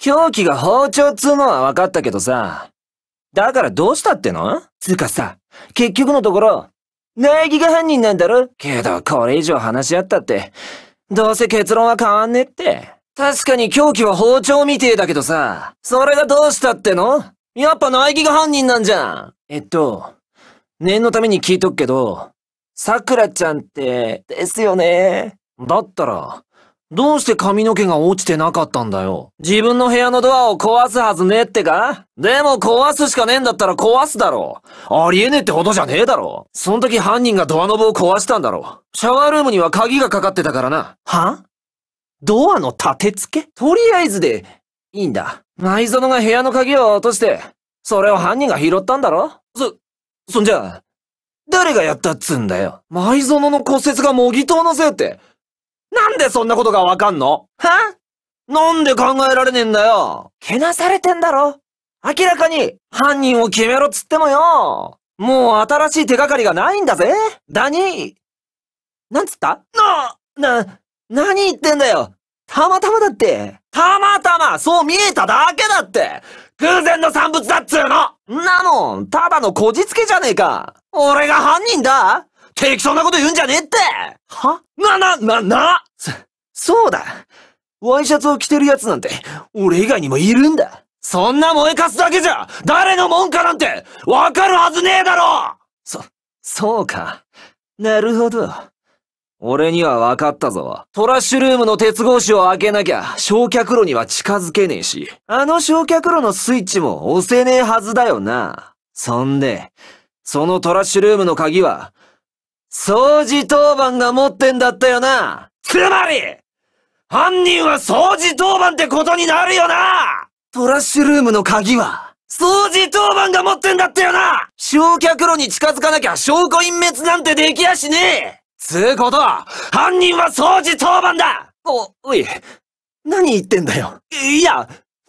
凶器が包丁っつうのは分かったけどさ。だからどうしたってのつうかさ、結局のところ、苗木が犯人なんだろけどこれ以上話し合ったって、どうせ結論は変わんねって。確かに凶器は包丁みてえだけどさ、それがどうしたってのやっぱ苗木が犯人なんじゃん。えっと、念のために聞いとくけど、桜ちゃんって、ですよね。だったら、どうして髪の毛が落ちてなかったんだよ。自分の部屋のドアを壊すはずねってかでも壊すしかねえんだったら壊すだろ。ありえねえってほどじゃねえだろ。その時犯人がドアノブを壊したんだろ。シャワールームには鍵がかかってたからな。はドアの立て付けとりあえずで、いいんだ。内園が部屋の鍵を落として、それを犯人が拾ったんだろそ、そんじゃ、誰がやったっつんだよ。前園の骨折が模擬刀のせいって。なんでそんなことがわかんのはなんで考えられねえんだよけなされてんだろ明らかに犯人を決めろっつってもよもう新しい手がかりがないんだぜダニーなんつったな、な、何言ってんだよたまたまだってたまたまそう見えただけだって偶然の産物だっつうのなもん、ただのこじつけじゃねえか俺が犯人だ適当なこと言うんじゃねえってはな、な、な、なそ、そうだ。ワイシャツを着てる奴なんて、俺以外にもいるんだ。そんな燃えかすだけじゃ、誰のもんかなんて、わかるはずねえだろそ、そうか。なるほど。俺にはわかったぞ。トラッシュルームの鉄格子を開けなきゃ、焼却炉には近づけねえし、あの焼却炉のスイッチも押せねえはずだよな。そんで、そのトラッシュルームの鍵は、掃除当番が持ってんだったよなつまり犯人は掃除当番ってことになるよなトラッシュルームの鍵は掃除当番が持ってんだったよな焼却炉に近づかなきゃ証拠隠滅なんてできやしねえつうことは、犯人は掃除当番だお、おい、何言ってんだよ。いや、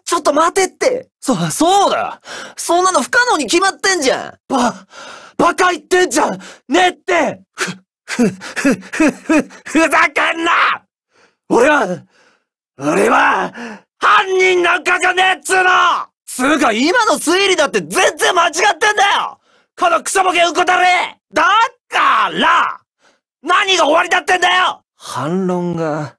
ちょっと待てって。そ、そうだそんなの不可能に決まってんじゃんば、バカ言ってんじゃんねってふ、ふ、ふ、ふ、ふざけんな俺は、俺は、犯人なんかじゃねえっつうのつうか今の推理だって全然間違ってんだよこのクソボケうんこだれだから何が終わりだってんだよ反論が。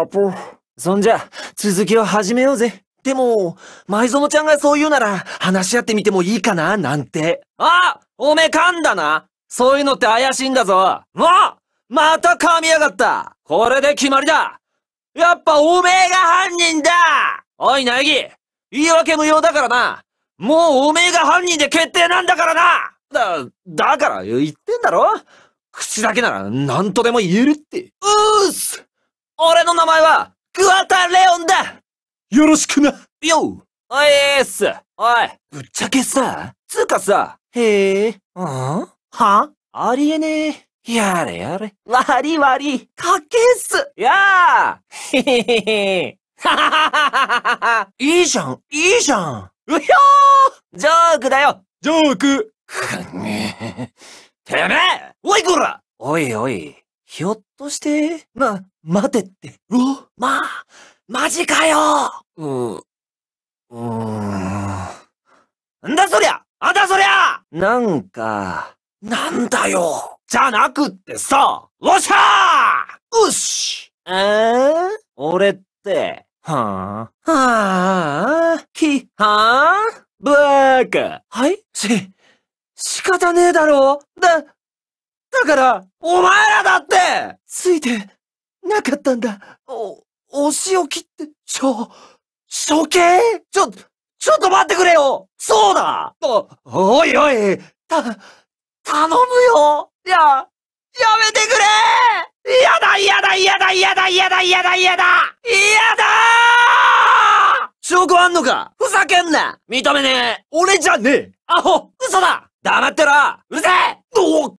アポ。そんじゃ、続きを始めようぜ。でも、前園ちゃんがそう言うなら、話し合ってみてもいいかななんて。あおめかんだなそういうのって怪しいんだぞもうまた噛みやがったこれで決まりだやっぱおめえが犯人だおい、なぎ言い訳無用だからなもうおめえが犯人で決定なんだからなだ、だから言ってんだろ口だけなら何とでも言えるって。うーす俺の名前は、グ桑タレオンだよろしくなよおいーすおいぶっちゃけさ、つうかさ、へえ、うんはありえねえ。やれやれ。わりわり。かけっす。やあ。へへへへ。はははははいいじゃん、いいじゃん。うひょージョークだよジョークてめえおいこらおいおい、ひょっとして、ま、待てって。うわまマジかよう、うーん。なんだそりゃあんだそりゃなんか、なんだよじゃなくってさおっしゃーうしえー、俺って、はぁ、はぁ、あ、き、はぁ、ブーか。はいし、仕方ねえだろだ、だから、お前らだってついて、なかったんだ。お、お仕置きって、ちょ、処刑ちょ、ちょっと待ってくれよそうだお、おいおいた、頼むよや、やめてくれ嫌だ嫌だ嫌だ嫌だ嫌だ嫌だ嫌だ嫌だ証拠あんのかふざけんな認めねえ俺じゃねえアホ嘘だ黙ってろうぜどう